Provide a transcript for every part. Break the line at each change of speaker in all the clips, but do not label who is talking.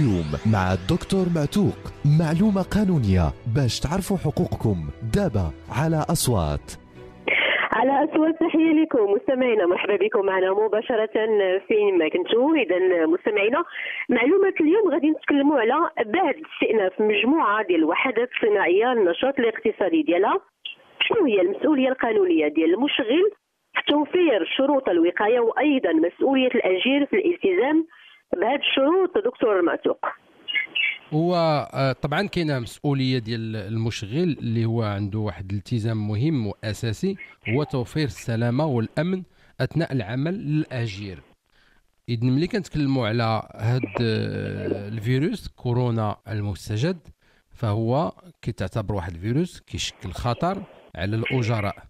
اليوم مع الدكتور معتوق معلومة قانونية باش تعرفوا حقوقكم دابا
على أصوات على أصوات تحية لكم مستمعينا مرحبا بكم معنا مباشرة فين ما كنتو إذا مستمعينا معلومة اليوم غادي نتكلموا على بعد استئناف مجموعة ديال الوحدات الصناعية النشاط الاقتصادي ديالها شنو هي المسؤولية القانونية ديال المشغل في توفير شروط الوقاية وأيضا مسؤولية الأجير في الالتزام بهذه الشروط دكتور المعتوق
هو آه، طبعا كاينه مسؤوليه ديال المشغل اللي هو عنده واحد الالتزام مهم واساسي هو توفير السلامه والامن اثناء العمل للاجير اذا ملي كنتكلموا على هاد آه، الفيروس كورونا المستجد فهو كيتعتبر واحد الفيروس كيشكل خطر على الاجراء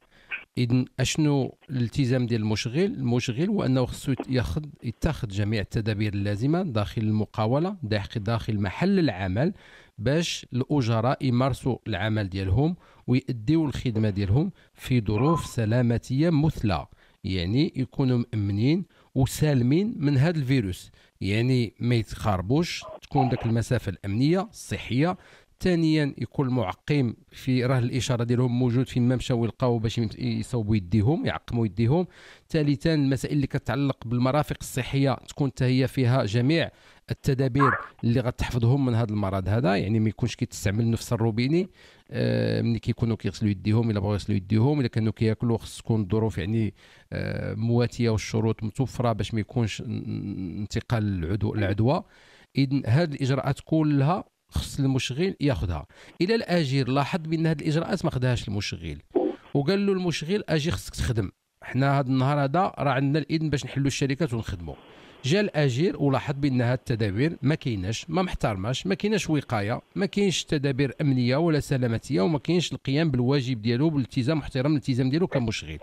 اذا اشنو الالتزام ديال المشغل المشغل هو انه خصو ياخذ يتخذ جميع التدابير اللازمه داخل المقاوله داخل محل العمل باش الاجراء يمارسوا العمل ديالهم ويؤديوا الخدمه ديالهم في ظروف سلامتيه مثلى يعني يكونوا مامنين وسالمين من هذا الفيروس يعني ما يتخربوش تكون داك المسافه الامنيه الصحيه ثانيا يكون المعقم في راه الاشاره ديالهم موجود في ما مشاو يلقاو باش يصوبوا يديهم يعقموا يديهم ثالثا المسائل اللي كتعلق بالمرافق الصحيه تكون حتى هي فيها جميع التدابير اللي غتحفظهم من هذا المرض هذا يعني ما يكونش كيتستعمل نفس الروبيني آه ملي كيكونوا كيغسلوا يديهم الا بغاو يغسلوا يديهم الا كانوا كياكلوا خص تكون الظروف يعني آه مواتيه والشروط متوفره باش ما يكونش انتقال العدوى العدوى اذا هذه الاجراءات كلها خص المشغل ياخذها الى الاجير لاحظ بان هذه الاجراءات ما خداهاش المشغل وقال له المشغل اجي خصك تخدم حنا هذا النهار هذا راه عندنا الاذن باش نحلوا الشركات ونخدموا جا الاجير ولاحظ بان هذه التدابير ما كايناش ما محترماش ما كايناش وقايه ما كاينش تدابير امنيه ولا سلامتيه وما كاينش القيام بالواجب ديالو بالالتزام واحترام الالتزام ديالو كمشغل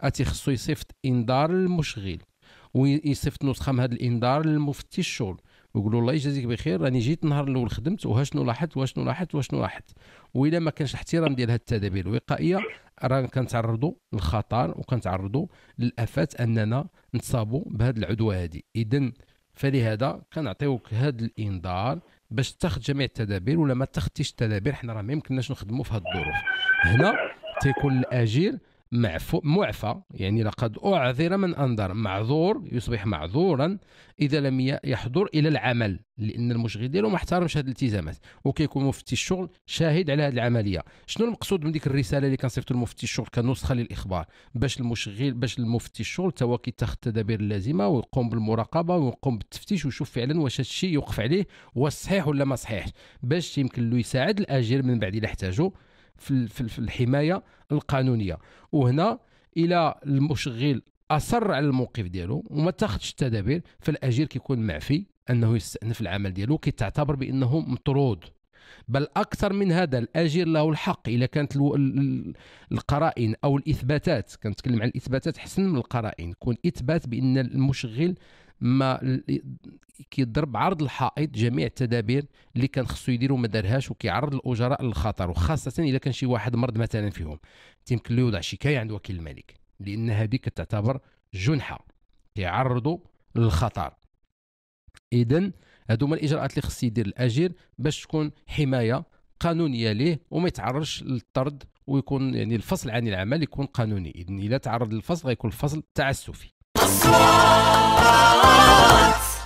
اتي خصو يصيفط انذار للمشغل ويصيفط نسخه من هذا الانذار للمفتش الشغل وقولوا الله يجازيك بخير راني جيت النهار الاول خدمت شنو لاحظت واشنو لاحظت واشنو لاحظت والا ما كانش الاحترام ديال هذه التدابير الوقائيه راه كنتعرضوا للخطر وكنتعرضوا للافات اننا نتصابوا بهذه العدوى هذه اذا فلهذا كنعطيوك هذا الانذار باش تاخذ جميع التدابير ولا ما تاخذتيش التدابير حنا راه ما يمكنناش نخدموا في هذه الظروف هنا تيكون الاجير معفو معفى يعني لقد أعذر من أنذر معذور يصبح معذورا إذا لم يحضر إلى العمل لأن المشغل ديالو ما احترمش هذه الالتزامات وكيكون مفتي الشغل شاهد على هذه العملية شنو المقصود من ديك الرسالة اللي كنصيفطوا لمفتي الشغل كنسخة للإخبار باش المشغل باش المفتي الشغل تا هو كيتخذ التدابير اللازمة ويقوم بالمراقبة ويقوم بالتفتيش ويشوف فعلا واش هذا الشيء يوقف عليه واش صحيح ولا ما صحيح باش يمكن له يساعد الأجير من بعد الى احتاجوا في, في, الحمايه القانونيه وهنا الى المشغل اصر على الموقف ديالو وما تاخذش التدابير فالاجير كيكون معفي انه يستأنف العمل ديالو كيتعتبر بانه مطرود بل اكثر من هذا الاجير له الحق اذا كانت القرائن او الاثباتات كنتكلم عن الاثباتات حسن من القرائن يكون اثبات بان المشغل ما كيضرب عرض الحائط جميع التدابير اللي كان خصو يديرو ما دارهاش وكيعرض الاجراء للخطر وخاصه اذا كان شي واحد مرض مثلا فيهم تيمكن له يوضع شكايه عند وكيل الملك لان هذه كتعتبر جنحه كيعرضوا للخطر اذا هادو هما الاجراءات اللي خص يدير الاجير باش تكون حمايه قانونيه ليه وما يتعرضش للطرد ويكون يعني الفصل عن العمل يكون قانوني اذا الا تعرض للفصل غيكون الفصل تعسفي Aswat